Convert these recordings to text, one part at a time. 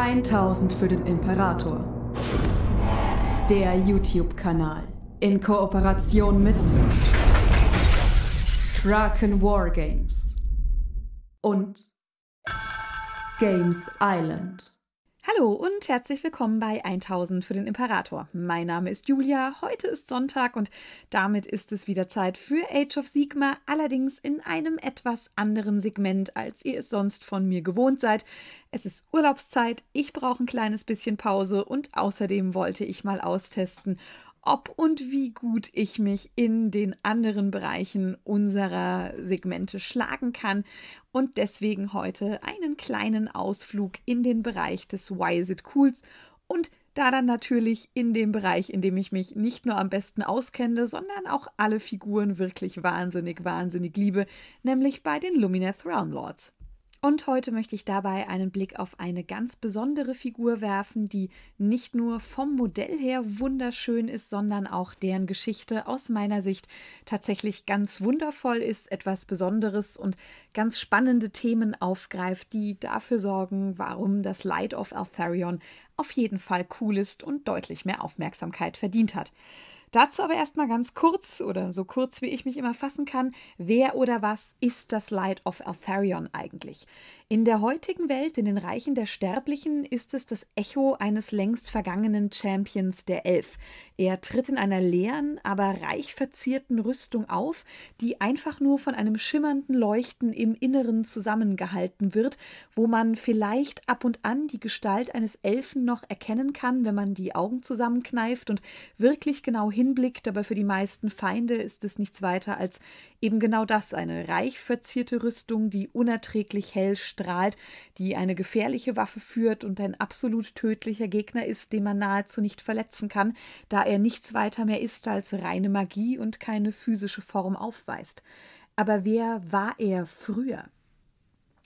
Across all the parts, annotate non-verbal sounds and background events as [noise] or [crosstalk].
1000 für den Imperator. Der YouTube-Kanal in Kooperation mit Kraken War Games und Games Island. Hallo und herzlich willkommen bei 1000 für den Imperator. Mein Name ist Julia, heute ist Sonntag und damit ist es wieder Zeit für Age of Sigma, allerdings in einem etwas anderen Segment, als ihr es sonst von mir gewohnt seid. Es ist Urlaubszeit, ich brauche ein kleines bisschen Pause und außerdem wollte ich mal austesten, ob und wie gut ich mich in den anderen Bereichen unserer Segmente schlagen kann. Und deswegen heute einen kleinen Ausflug in den Bereich des Why is it cools und da dann natürlich in dem Bereich, in dem ich mich nicht nur am besten auskenne, sondern auch alle Figuren wirklich wahnsinnig, wahnsinnig liebe, nämlich bei den Lumineth Realm Lords. Und heute möchte ich dabei einen Blick auf eine ganz besondere Figur werfen, die nicht nur vom Modell her wunderschön ist, sondern auch deren Geschichte aus meiner Sicht tatsächlich ganz wundervoll ist, etwas Besonderes und ganz spannende Themen aufgreift, die dafür sorgen, warum das Light of Altharion auf jeden Fall cool ist und deutlich mehr Aufmerksamkeit verdient hat. Dazu aber erstmal ganz kurz oder so kurz wie ich mich immer fassen kann, wer oder was ist das Light of Altharion eigentlich? In der heutigen Welt, in den Reichen der Sterblichen, ist es das Echo eines längst vergangenen Champions der Elf. Er tritt in einer leeren, aber reich verzierten Rüstung auf, die einfach nur von einem schimmernden Leuchten im Inneren zusammengehalten wird, wo man vielleicht ab und an die Gestalt eines Elfen noch erkennen kann, wenn man die Augen zusammenkneift und wirklich genau hinblickt, aber für die meisten Feinde ist es nichts weiter als eben genau das, eine reich verzierte Rüstung, die unerträglich hell strahlt strahlt, die eine gefährliche Waffe führt und ein absolut tödlicher Gegner ist, den man nahezu nicht verletzen kann, da er nichts weiter mehr ist als reine Magie und keine physische Form aufweist. Aber wer war er früher?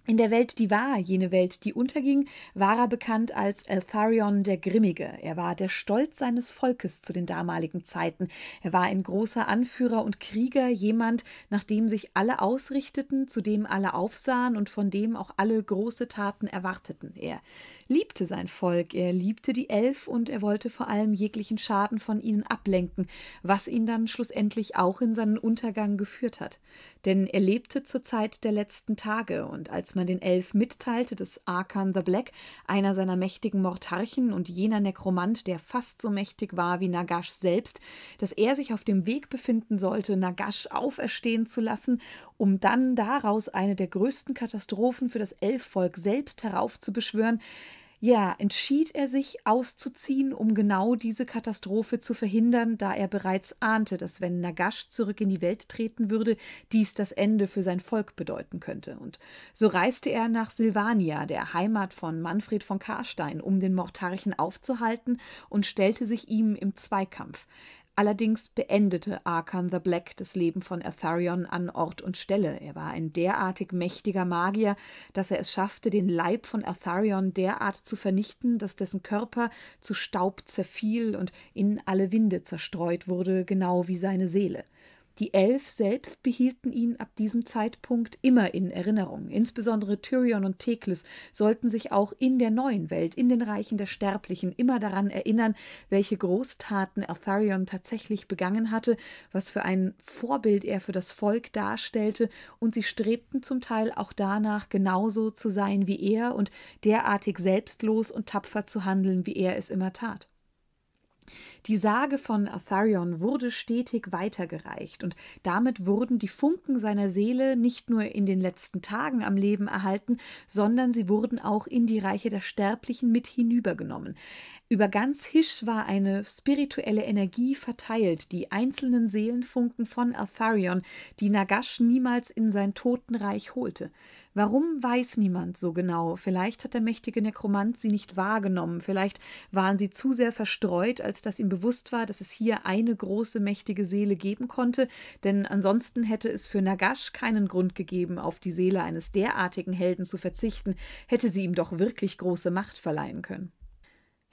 In der Welt, die war, jene Welt, die unterging, war er bekannt als Eltharion der Grimmige. Er war der Stolz seines Volkes zu den damaligen Zeiten. Er war ein großer Anführer und Krieger, jemand, nach dem sich alle ausrichteten, zu dem alle aufsahen und von dem auch alle große Taten erwarteten. Er liebte sein Volk, er liebte die Elf und er wollte vor allem jeglichen Schaden von ihnen ablenken, was ihn dann schlussendlich auch in seinen Untergang geführt hat. Denn er lebte zur Zeit der letzten Tage und als man den Elf mitteilte, dass Arkan the Black, einer seiner mächtigen Mortarchen und jener Nekromant, der fast so mächtig war wie Nagash selbst, dass er sich auf dem Weg befinden sollte, Nagash auferstehen zu lassen um dann daraus eine der größten Katastrophen für das Elfvolk selbst heraufzubeschwören, ja, entschied er sich auszuziehen, um genau diese Katastrophe zu verhindern, da er bereits ahnte, dass wenn Nagash zurück in die Welt treten würde, dies das Ende für sein Volk bedeuten könnte. Und so reiste er nach Silvania, der Heimat von Manfred von Karstein, um den Mortarchen aufzuhalten und stellte sich ihm im Zweikampf. Allerdings beendete Arkan the Black das Leben von Atharion an Ort und Stelle. Er war ein derartig mächtiger Magier, dass er es schaffte, den Leib von Atharion derart zu vernichten, dass dessen Körper zu Staub zerfiel und in alle Winde zerstreut wurde, genau wie seine Seele. Die Elf selbst behielten ihn ab diesem Zeitpunkt immer in Erinnerung. Insbesondere Tyrion und Thekles sollten sich auch in der neuen Welt, in den Reichen der Sterblichen, immer daran erinnern, welche Großtaten Altharion tatsächlich begangen hatte, was für ein Vorbild er für das Volk darstellte, und sie strebten zum Teil auch danach, genauso zu sein wie er und derartig selbstlos und tapfer zu handeln, wie er es immer tat. Die Sage von Atharion wurde stetig weitergereicht und damit wurden die Funken seiner Seele nicht nur in den letzten Tagen am Leben erhalten, sondern sie wurden auch in die Reiche der Sterblichen mit hinübergenommen. Über ganz Hisch war eine spirituelle Energie verteilt, die einzelnen Seelenfunken von Atharion, die Nagash niemals in sein Totenreich holte. Warum weiß niemand so genau? Vielleicht hat der mächtige Nekromant sie nicht wahrgenommen, vielleicht waren sie zu sehr verstreut, als dass ihm bewusst war, dass es hier eine große mächtige Seele geben konnte, denn ansonsten hätte es für Nagash keinen Grund gegeben, auf die Seele eines derartigen Helden zu verzichten, hätte sie ihm doch wirklich große Macht verleihen können.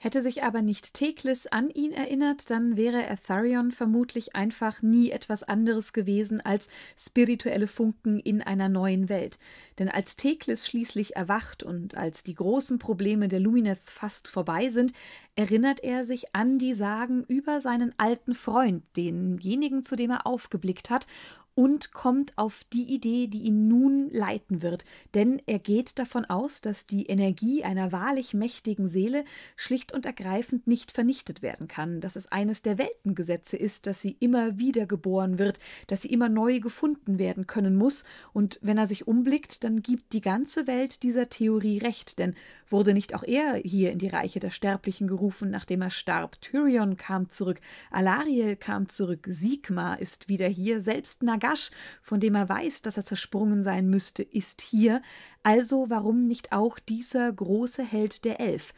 Hätte sich aber nicht Teklis an ihn erinnert, dann wäre Atharion vermutlich einfach nie etwas anderes gewesen als spirituelle Funken in einer neuen Welt. Denn als Teklis schließlich erwacht und als die großen Probleme der Lumineth fast vorbei sind, erinnert er sich an die Sagen über seinen alten Freund, denjenigen, zu dem er aufgeblickt hat, und kommt auf die Idee, die ihn nun leiten wird, denn er geht davon aus, dass die Energie einer wahrlich mächtigen Seele schlicht und ergreifend nicht vernichtet werden kann, dass es eines der Weltengesetze ist, dass sie immer wieder geboren wird, dass sie immer neu gefunden werden können muss, und wenn er sich umblickt, dann gibt die ganze Welt dieser Theorie recht, denn Wurde nicht auch er hier in die Reiche der Sterblichen gerufen, nachdem er starb? Tyrion kam zurück, Alariel kam zurück, Sigma ist wieder hier, selbst Nagash, von dem er weiß, dass er zersprungen sein müsste, ist hier. Also warum nicht auch dieser große Held der Elf?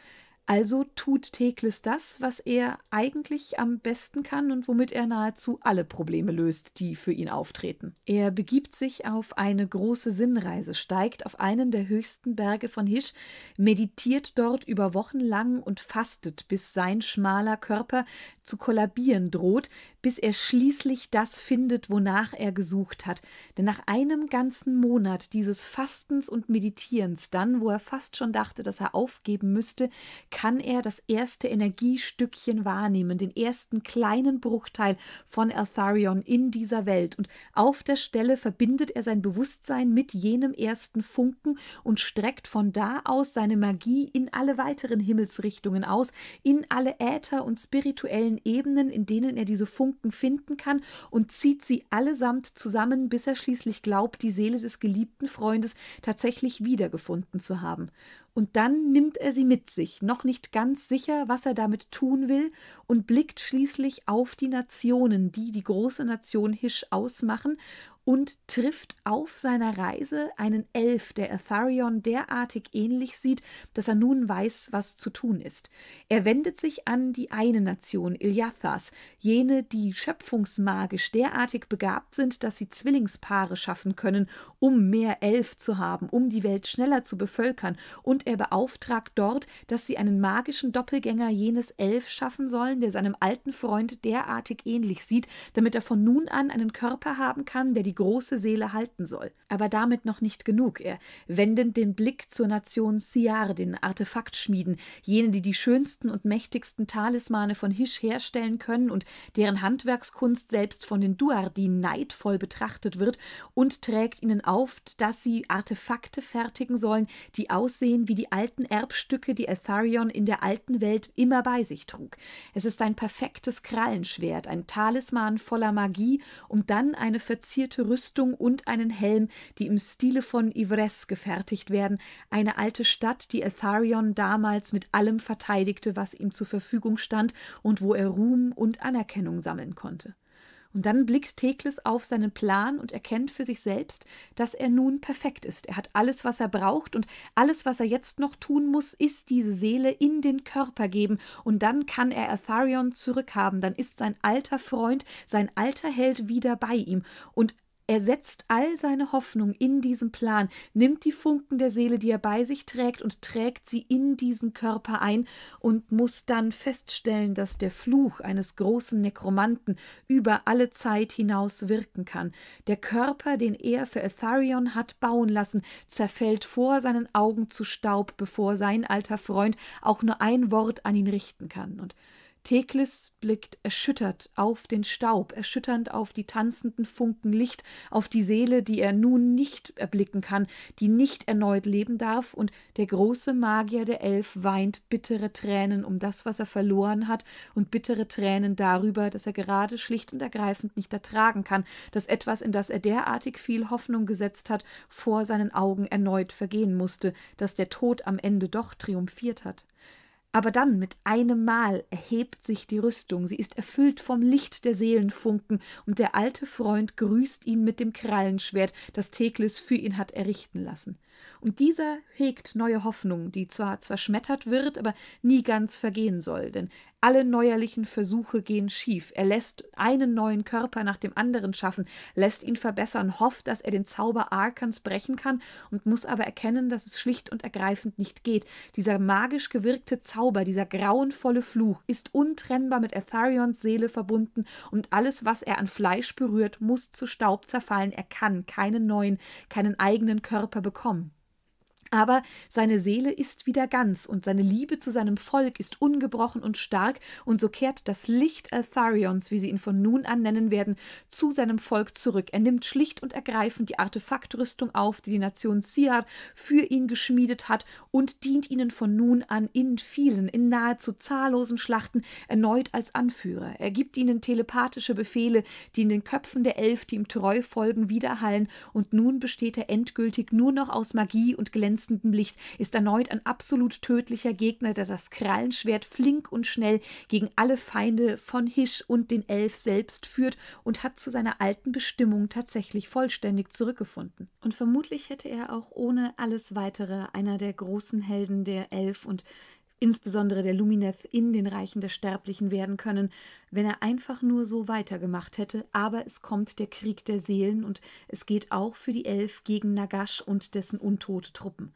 Also tut Theklis das, was er eigentlich am besten kann und womit er nahezu alle Probleme löst, die für ihn auftreten. Er begibt sich auf eine große Sinnreise, steigt auf einen der höchsten Berge von Hisch, meditiert dort über Wochen lang und fastet, bis sein schmaler Körper zu kollabieren droht, bis er schließlich das findet, wonach er gesucht hat. Denn nach einem ganzen Monat dieses Fastens und Meditierens, dann, wo er fast schon dachte, dass er aufgeben müsste, kann er das erste Energiestückchen wahrnehmen, den ersten kleinen Bruchteil von Eltharion in dieser Welt. Und auf der Stelle verbindet er sein Bewusstsein mit jenem ersten Funken und streckt von da aus seine Magie in alle weiteren Himmelsrichtungen aus, in alle Äther und spirituellen Ebenen, in denen er diese Funken finden kann und zieht sie allesamt zusammen, bis er schließlich glaubt, die Seele des geliebten Freundes tatsächlich wiedergefunden zu haben und dann nimmt er sie mit sich, noch nicht ganz sicher, was er damit tun will, und blickt schließlich auf die Nationen, die die große Nation Hisch ausmachen und trifft auf seiner Reise einen Elf, der Atharion derartig ähnlich sieht, dass er nun weiß, was zu tun ist. Er wendet sich an die eine Nation, Iliathas, jene, die schöpfungsmagisch derartig begabt sind, dass sie Zwillingspaare schaffen können, um mehr Elf zu haben, um die Welt schneller zu bevölkern, und er beauftragt dort, dass sie einen magischen Doppelgänger jenes Elf schaffen sollen, der seinem alten Freund derartig ähnlich sieht, damit er von nun an einen Körper haben kann, der die die große Seele halten soll. Aber damit noch nicht genug. Er wendet den Blick zur Nation Siar, den Artefaktschmieden, jene, die die schönsten und mächtigsten Talismane von Hisch herstellen können und deren Handwerkskunst selbst von den Duardin neidvoll betrachtet wird, und trägt ihnen auf, dass sie Artefakte fertigen sollen, die aussehen wie die alten Erbstücke, die Atharion in der alten Welt immer bei sich trug. Es ist ein perfektes Krallenschwert, ein Talisman voller Magie und dann eine verzierte Rüstung und einen Helm, die im Stile von Ivres gefertigt werden, eine alte Stadt, die Atharion damals mit allem verteidigte, was ihm zur Verfügung stand und wo er Ruhm und Anerkennung sammeln konnte. Und dann blickt Thekles auf seinen Plan und erkennt für sich selbst, dass er nun perfekt ist. Er hat alles, was er braucht, und alles, was er jetzt noch tun muss, ist diese Seele in den Körper geben, und dann kann er Atharion zurückhaben, dann ist sein alter Freund, sein alter Held wieder bei ihm, und er setzt all seine Hoffnung in diesen Plan, nimmt die Funken der Seele, die er bei sich trägt, und trägt sie in diesen Körper ein und muss dann feststellen, dass der Fluch eines großen Nekromanten über alle Zeit hinaus wirken kann. Der Körper, den er für Etharion hat bauen lassen, zerfällt vor seinen Augen zu Staub, bevor sein alter Freund auch nur ein Wort an ihn richten kann. Und Teklis blickt erschüttert auf den Staub, erschütternd auf die tanzenden Funken Licht, auf die Seele, die er nun nicht erblicken kann, die nicht erneut leben darf, und der große Magier der Elf weint bittere Tränen um das, was er verloren hat, und bittere Tränen darüber, dass er gerade schlicht und ergreifend nicht ertragen kann, dass etwas, in das er derartig viel Hoffnung gesetzt hat, vor seinen Augen erneut vergehen musste, dass der Tod am Ende doch triumphiert hat. Aber dann mit einem Mal erhebt sich die Rüstung, sie ist erfüllt vom Licht der Seelenfunken, und der alte Freund grüßt ihn mit dem Krallenschwert, das Thekles für ihn hat errichten lassen. Und dieser hegt neue Hoffnung, die zwar zerschmettert wird, aber nie ganz vergehen soll, denn alle neuerlichen Versuche gehen schief. Er lässt einen neuen Körper nach dem anderen schaffen, lässt ihn verbessern, hofft, dass er den Zauber Arkans brechen kann und muss aber erkennen, dass es schlicht und ergreifend nicht geht. Dieser magisch gewirkte Zauber, dieser grauenvolle Fluch ist untrennbar mit Atharions Seele verbunden und alles, was er an Fleisch berührt, muss zu Staub zerfallen. Er kann keinen neuen, keinen eigenen Körper bekommen. Aber seine Seele ist wieder ganz und seine Liebe zu seinem Volk ist ungebrochen und stark, und so kehrt das Licht Altharions, wie sie ihn von nun an nennen werden, zu seinem Volk zurück. Er nimmt schlicht und ergreifend die Artefaktrüstung auf, die die Nation Siar für ihn geschmiedet hat, und dient ihnen von nun an in vielen, in nahezu zahllosen Schlachten erneut als Anführer. Er gibt ihnen telepathische Befehle, die in den Köpfen der Elf, die ihm treu folgen, widerhallen, und nun besteht er endgültig nur noch aus Magie und glänzenden glänzendem Licht ist erneut ein absolut tödlicher Gegner, der das Krallenschwert flink und schnell gegen alle Feinde von Hisch und den Elf selbst führt und hat zu seiner alten Bestimmung tatsächlich vollständig zurückgefunden. Und vermutlich hätte er auch ohne alles weitere einer der großen Helden der Elf und insbesondere der Lumineth, in den Reichen der Sterblichen werden können, wenn er einfach nur so weitergemacht hätte, aber es kommt der Krieg der Seelen und es geht auch für die Elf gegen Nagash und dessen untote Truppen.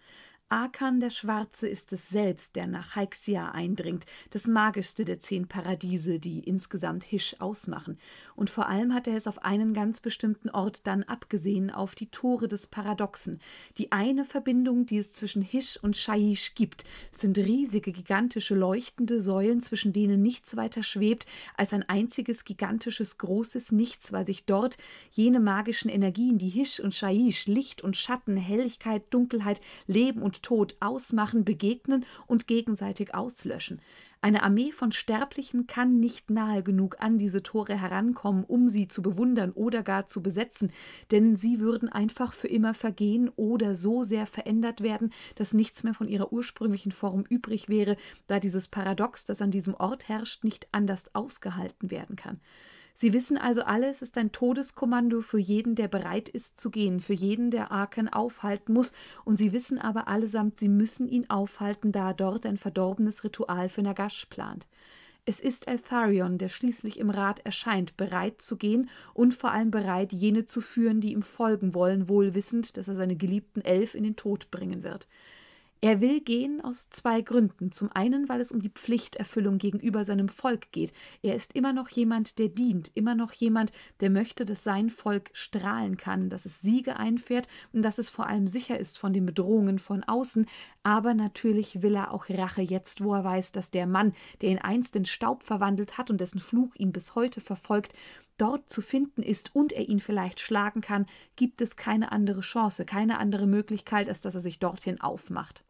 Akan der Schwarze ist es selbst, der nach Haixia eindringt, das magischste der zehn Paradiese, die insgesamt Hisch ausmachen. Und vor allem hat er es auf einen ganz bestimmten Ort dann abgesehen, auf die Tore des Paradoxen. Die eine Verbindung, die es zwischen Hisch und Shaiish gibt, sind riesige, gigantische, leuchtende Säulen, zwischen denen nichts weiter schwebt als ein einziges, gigantisches, großes Nichts, weil sich dort jene magischen Energien, die Hisch und Shaiish, Licht und Schatten, Helligkeit, Dunkelheit, Leben und Tod ausmachen, begegnen und gegenseitig auslöschen. Eine Armee von Sterblichen kann nicht nahe genug an diese Tore herankommen, um sie zu bewundern oder gar zu besetzen, denn sie würden einfach für immer vergehen oder so sehr verändert werden, dass nichts mehr von ihrer ursprünglichen Form übrig wäre, da dieses Paradox, das an diesem Ort herrscht, nicht anders ausgehalten werden kann. Sie wissen also alle, es ist ein Todeskommando für jeden, der bereit ist zu gehen, für jeden, der Arken aufhalten muss, und sie wissen aber allesamt, sie müssen ihn aufhalten, da er dort ein verdorbenes Ritual für Nagash plant. Es ist Eltharion, der schließlich im Rat erscheint, bereit zu gehen und vor allem bereit, jene zu führen, die ihm folgen wollen, wohl wissend, dass er seine geliebten Elf in den Tod bringen wird. Er will gehen aus zwei Gründen. Zum einen, weil es um die Pflichterfüllung gegenüber seinem Volk geht. Er ist immer noch jemand, der dient, immer noch jemand, der möchte, dass sein Volk strahlen kann, dass es Siege einfährt und dass es vor allem sicher ist von den Bedrohungen von außen. Aber natürlich will er auch Rache jetzt, wo er weiß, dass der Mann, der ihn einst in Staub verwandelt hat und dessen Fluch ihn bis heute verfolgt, dort zu finden ist und er ihn vielleicht schlagen kann, gibt es keine andere Chance, keine andere Möglichkeit, als dass er sich dorthin aufmacht.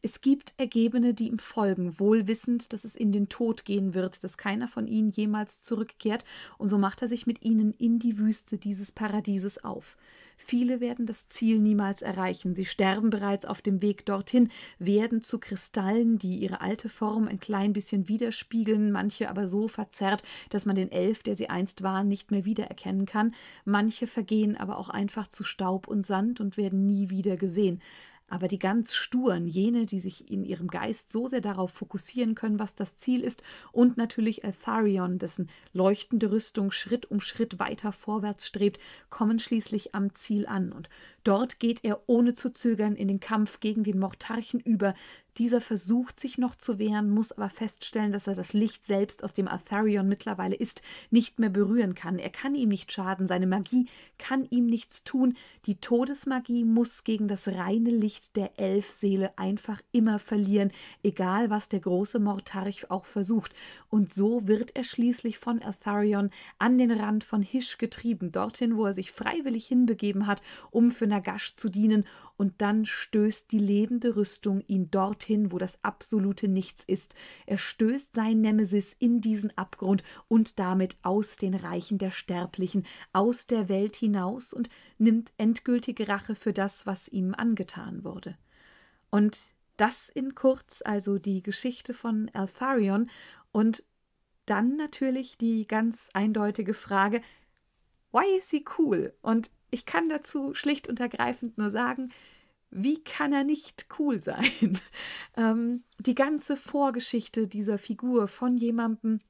Es gibt Ergebene, die ihm folgen, wohlwissend, dass es in den Tod gehen wird, dass keiner von ihnen jemals zurückkehrt, und so macht er sich mit ihnen in die Wüste dieses Paradieses auf. Viele werden das Ziel niemals erreichen, sie sterben bereits auf dem Weg dorthin, werden zu Kristallen, die ihre alte Form ein klein bisschen widerspiegeln, manche aber so verzerrt, dass man den Elf, der sie einst waren, nicht mehr wiedererkennen kann, manche vergehen aber auch einfach zu Staub und Sand und werden nie wieder gesehen aber die ganz sturen, jene, die sich in ihrem Geist so sehr darauf fokussieren können, was das Ziel ist, und natürlich Altharion, dessen leuchtende Rüstung Schritt um Schritt weiter vorwärts strebt, kommen schließlich am Ziel an, und dort geht er ohne zu zögern in den Kampf gegen den Mortarchen über, dieser versucht sich noch zu wehren, muss aber feststellen, dass er das Licht selbst, aus dem Atharion mittlerweile ist, nicht mehr berühren kann. Er kann ihm nicht schaden, seine Magie kann ihm nichts tun. Die Todesmagie muss gegen das reine Licht der Elfseele einfach immer verlieren, egal was der große Mortarch auch versucht. Und so wird er schließlich von Atharion an den Rand von Hisch getrieben, dorthin, wo er sich freiwillig hinbegeben hat, um für Nagash zu dienen, und dann stößt die lebende Rüstung ihn dorthin dorthin, wo das absolute Nichts ist. Er stößt sein Nemesis in diesen Abgrund und damit aus den Reichen der Sterblichen, aus der Welt hinaus und nimmt endgültige Rache für das, was ihm angetan wurde. Und das in kurz, also die Geschichte von Altharion und dann natürlich die ganz eindeutige Frage, why is he cool? Und ich kann dazu schlicht und ergreifend nur sagen, wie kann er nicht cool sein? [laughs] Ähm, die ganze Vorgeschichte dieser Figur von jemandem,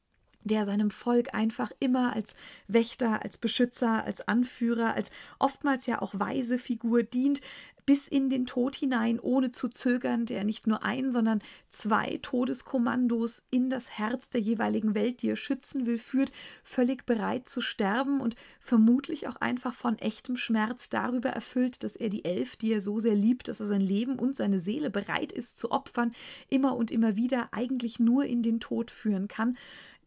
der seinem Volk einfach immer als Wächter, als Beschützer, als Anführer, als oftmals ja auch weise Figur dient, bis in den Tod hinein, ohne zu zögern, der nicht nur ein, sondern zwei Todeskommandos in das Herz der jeweiligen Welt, die er schützen will, führt, völlig bereit zu sterben und vermutlich auch einfach von echtem Schmerz darüber erfüllt, dass er die Elf, die er so sehr liebt, dass er sein Leben und seine Seele bereit ist zu opfern, immer und immer wieder eigentlich nur in den Tod führen kann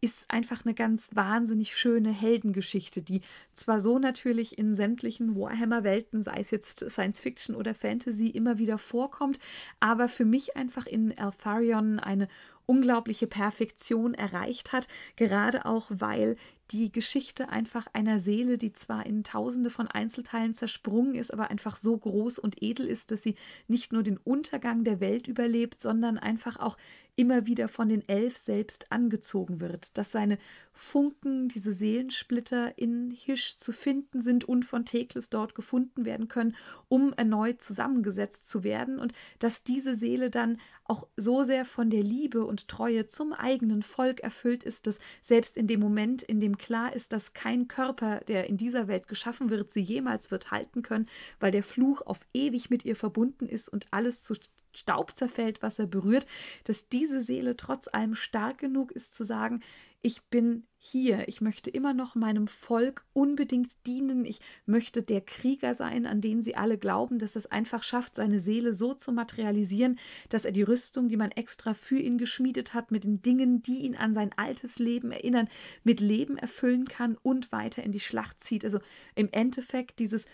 ist einfach eine ganz wahnsinnig schöne Heldengeschichte, die zwar so natürlich in sämtlichen Warhammer-Welten, sei es jetzt Science Fiction oder Fantasy, immer wieder vorkommt, aber für mich einfach in Altharion eine unglaubliche Perfektion erreicht hat, gerade auch weil die Geschichte einfach einer Seele, die zwar in tausende von Einzelteilen zersprungen ist, aber einfach so groß und edel ist, dass sie nicht nur den Untergang der Welt überlebt, sondern einfach auch immer wieder von den Elf selbst angezogen wird, dass seine Funken, diese Seelensplitter in Hisch zu finden sind und von Thekles dort gefunden werden können, um erneut zusammengesetzt zu werden und dass diese Seele dann auch so sehr von der Liebe und Treue zum eigenen Volk erfüllt ist, dass selbst in dem Moment, in dem klar ist, dass kein Körper, der in dieser Welt geschaffen wird, sie jemals wird halten können, weil der Fluch auf ewig mit ihr verbunden ist und alles zu Staub zerfällt, was er berührt, dass diese Seele trotz allem stark genug ist zu sagen, ich bin hier, ich möchte immer noch meinem Volk unbedingt dienen, ich möchte der Krieger sein, an den sie alle glauben, dass es einfach schafft, seine Seele so zu materialisieren, dass er die Rüstung, die man extra für ihn geschmiedet hat, mit den Dingen, die ihn an sein altes Leben erinnern, mit Leben erfüllen kann und weiter in die Schlacht zieht. Also im Endeffekt dieses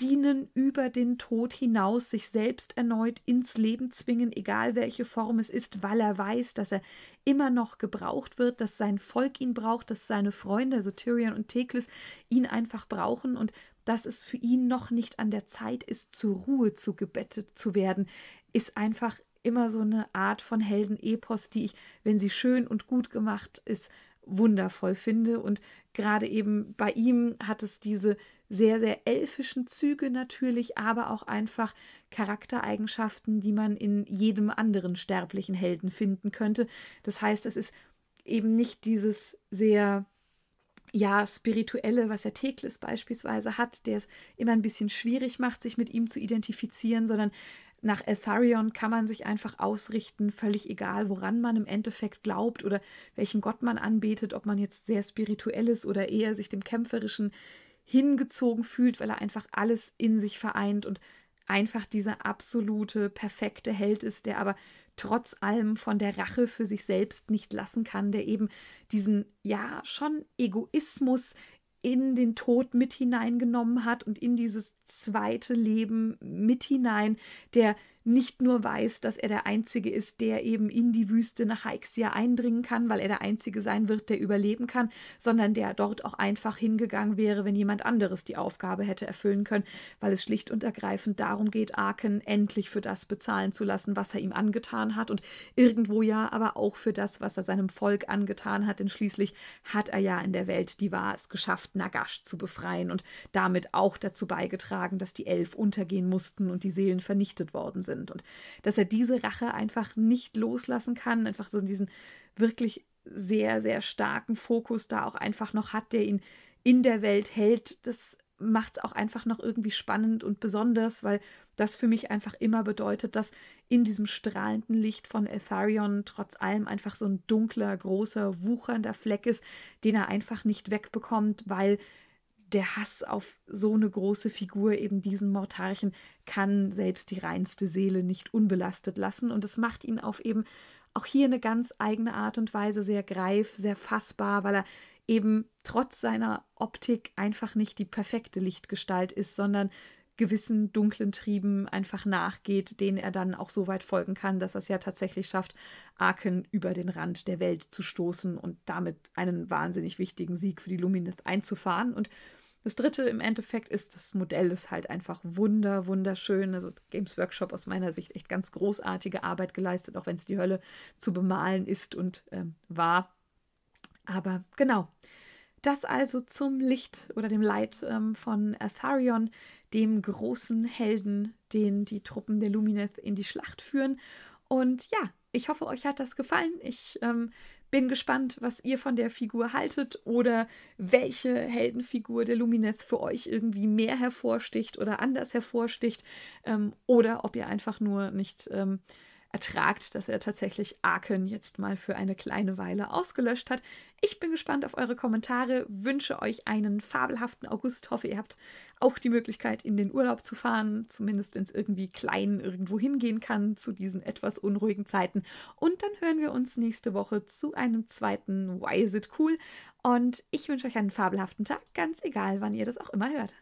dienen über den Tod hinaus, sich selbst erneut ins Leben zwingen, egal welche Form es ist, weil er weiß, dass er immer noch gebraucht wird, dass sein Volk ihn braucht, dass seine Freunde, also Tyrion und Theklis, ihn einfach brauchen und dass es für ihn noch nicht an der Zeit ist, zur Ruhe zu gebettet zu werden, ist einfach immer so eine Art von Heldenepos, die ich, wenn sie schön und gut gemacht ist, wundervoll finde. Und gerade eben bei ihm hat es diese sehr, sehr elfischen Züge natürlich, aber auch einfach Charaktereigenschaften, die man in jedem anderen sterblichen Helden finden könnte. Das heißt, es ist eben nicht dieses sehr ja, spirituelle, was ja Teklis beispielsweise hat, der es immer ein bisschen schwierig macht, sich mit ihm zu identifizieren, sondern nach Eltharion kann man sich einfach ausrichten, völlig egal, woran man im Endeffekt glaubt oder welchen Gott man anbetet, ob man jetzt sehr spirituell ist oder eher sich dem Kämpferischen hingezogen fühlt, weil er einfach alles in sich vereint und einfach dieser absolute, perfekte Held ist, der aber trotz allem von der Rache für sich selbst nicht lassen kann, der eben diesen, ja, schon Egoismus in den Tod mit hineingenommen hat und in dieses zweite Leben mit hinein, der nicht nur weiß, dass er der Einzige ist, der eben in die Wüste nach Haixia eindringen kann, weil er der Einzige sein wird, der überleben kann, sondern der dort auch einfach hingegangen wäre, wenn jemand anderes die Aufgabe hätte erfüllen können, weil es schlicht und ergreifend darum geht, Arken endlich für das bezahlen zu lassen, was er ihm angetan hat und irgendwo ja aber auch für das, was er seinem Volk angetan hat, denn schließlich hat er ja in der Welt die Wahr es geschafft, Nagash zu befreien und damit auch dazu beigetragen, dass die Elf untergehen mussten und die Seelen vernichtet worden sind sind und dass er diese Rache einfach nicht loslassen kann, einfach so diesen wirklich sehr, sehr starken Fokus da auch einfach noch hat, der ihn in der Welt hält. Das macht es auch einfach noch irgendwie spannend und besonders, weil das für mich einfach immer bedeutet, dass in diesem strahlenden Licht von Etharion trotz allem einfach so ein dunkler, großer, wuchernder Fleck ist, den er einfach nicht wegbekommt, weil der Hass auf so eine große Figur, eben diesen Mortarchen, kann selbst die reinste Seele nicht unbelastet lassen. Und es macht ihn auf eben auch hier eine ganz eigene Art und Weise sehr greif, sehr fassbar, weil er eben trotz seiner Optik einfach nicht die perfekte Lichtgestalt ist, sondern gewissen dunklen Trieben einfach nachgeht, denen er dann auch so weit folgen kann, dass er es ja tatsächlich schafft, Arken über den Rand der Welt zu stoßen und damit einen wahnsinnig wichtigen Sieg für die Lumineth einzufahren. Und das dritte im Endeffekt ist, das Modell ist halt einfach wunder, wunderschön. Also Games Workshop aus meiner Sicht echt ganz großartige Arbeit geleistet, auch wenn es die Hölle zu bemalen ist und ähm, war. Aber genau, das also zum Licht oder dem Leid ähm, von Atharion, dem großen Helden, den die Truppen der Lumineth in die Schlacht führen. Und ja, ich hoffe, euch hat das gefallen. Ich ähm, bin gespannt, was ihr von der Figur haltet oder welche Heldenfigur der Lumineth für euch irgendwie mehr hervorsticht oder anders hervorsticht ähm, oder ob ihr einfach nur nicht ähm, ertragt, dass er tatsächlich Arken jetzt mal für eine kleine Weile ausgelöscht hat. Ich bin gespannt auf eure Kommentare, wünsche euch einen fabelhaften August, hoffe ihr habt auch die Möglichkeit, in den Urlaub zu fahren, zumindest wenn es irgendwie klein irgendwo hingehen kann zu diesen etwas unruhigen Zeiten. Und dann hören wir uns nächste Woche zu einem zweiten Why is it cool? Und ich wünsche euch einen fabelhaften Tag, ganz egal, wann ihr das auch immer hört.